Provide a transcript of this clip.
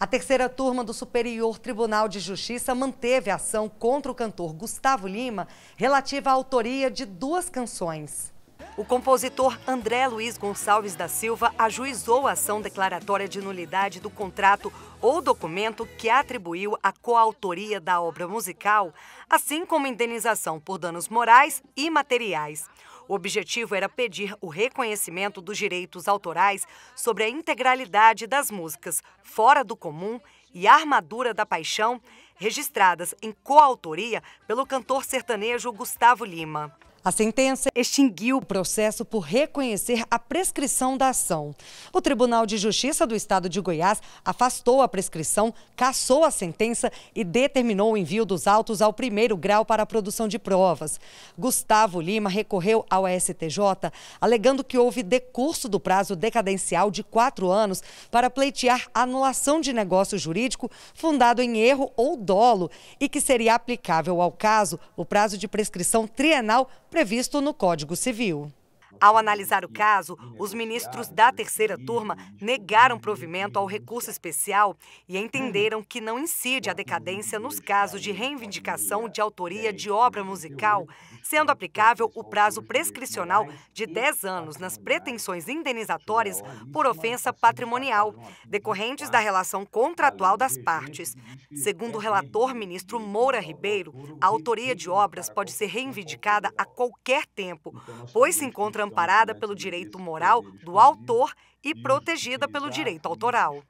A terceira turma do Superior Tribunal de Justiça manteve a ação contra o cantor Gustavo Lima relativa à autoria de duas canções. O compositor André Luiz Gonçalves da Silva ajuizou a ação declaratória de nulidade do contrato ou documento que atribuiu a coautoria da obra musical, assim como indenização por danos morais e materiais. O objetivo era pedir o reconhecimento dos direitos autorais sobre a integralidade das músicas Fora do Comum e Armadura da Paixão, registradas em coautoria pelo cantor sertanejo Gustavo Lima. A sentença extinguiu o processo por reconhecer a prescrição da ação. O Tribunal de Justiça do Estado de Goiás afastou a prescrição, cassou a sentença e determinou o envio dos autos ao primeiro grau para a produção de provas. Gustavo Lima recorreu ao STJ, alegando que houve decurso do prazo decadencial de quatro anos para pleitear anulação de negócio jurídico fundado em erro ou dolo e que seria aplicável ao caso o prazo de prescrição trienal previsto no Código Civil. Ao analisar o caso, os ministros da terceira turma negaram provimento ao recurso especial e hum. entenderam que não incide a decadência nos casos de reivindicação de autoria de obra musical, sendo aplicável o prazo prescricional de 10 anos nas pretensões indenizatórias por ofensa assim patrimonial, decorrentes da relação contratual das partes. Segundo o relator ministro Moura Ribeiro, a autoria de obras pode ser reivindicada a qualquer tempo, então, pois se encontra amparada né? pelo direito moral do autor e protegida pelo direito autoral.